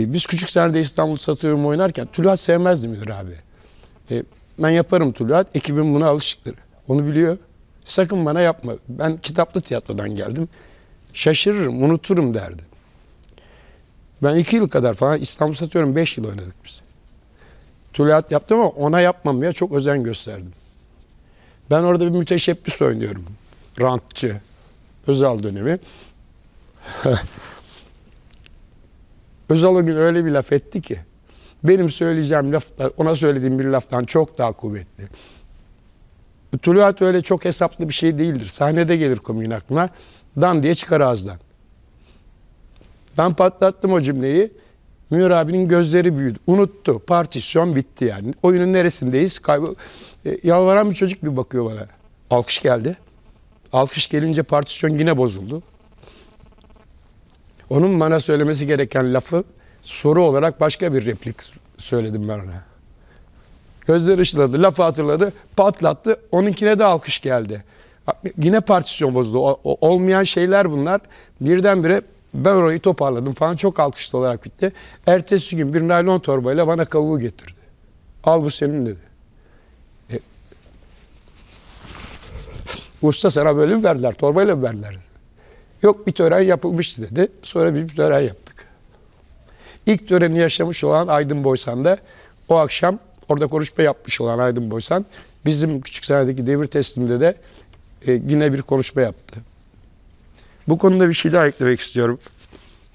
E, biz küçük serde İstanbul satıyorum oynarken tülhat sevmezdi müdür abi. E, ben yaparım tülhat. Ekibim buna alışıktır. Onu biliyor. Sakın bana yapma. Ben kitaplı tiyatrodan geldim. Şaşırırım, unuturum derdi. Ben iki yıl kadar falan İstanbul satıyorum. Beş yıl oynadık biz. Tülahat yaptı ama ona yapmamaya çok özen gösterdim. Ben orada bir müteşebbis oynuyorum. Rantçı. Özal dönemi. Özal o gün öyle bir laf etti ki benim söyleyeceğim laflar ona söylediğim bir laftan çok daha kuvvetli. Tuluat öyle çok hesaplı bir şey değildir. Sahnede gelir komik aklına. dam diye çıkar ağızdan. Ben patlattım o cümleyi. Münir abinin gözleri büyüdü. Unuttu. Partisyon bitti yani. Oyunun neresindeyiz? Kaybol e, yalvaran bir çocuk gibi bakıyor bana. Alkış geldi. Alkış gelince partisyon yine bozuldu. Onun bana söylemesi gereken lafı soru olarak başka bir replik söyledim ben ona. Gözleri ışıladı, lafı hatırladı, patlattı. Onunkine de alkış geldi. Yine partisyon bozdu. O, olmayan şeyler bunlar. Birdenbire ben orayı toparladım falan çok alkışlı olarak bitti. Ertesi gün bir naylon torbayla bana kavuğu getirdi. Al bu senin dedi. E, usta sana böyle mi verdiler? Torbayla mı verdiler? Dedi. Yok bir tören yapılmış dedi. Sonra biz bir tören yaptık. İlk töreni yaşamış olan Aydın Boysan da o akşam orada konuşma yapmış olan Aydın Boysan bizim küçük sahnedeki devir teslimde de e, yine bir konuşma yaptı. Bu konuda bir şey daha eklemek istiyorum.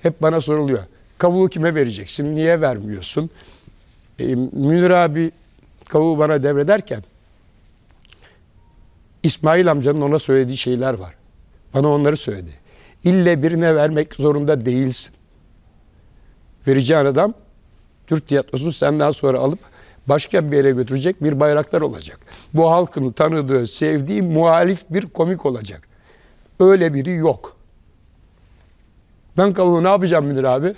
Hep bana soruluyor. Kavuğu kime vereceksin? Niye vermiyorsun? E, Münir abi kavuğu bana devrederken İsmail amcanın ona söylediği şeyler var. Bana onları söyledi. İlle birine vermek zorunda değilsin. Vereceğin adam Türk tiyatrosunu senden sonra alıp başka bir yere götürecek bir bayraklar olacak. Bu halkın tanıdığı, sevdiği muhalif bir komik olacak. Öyle biri yok. Ben kavuğu ne yapacağım Münir abi?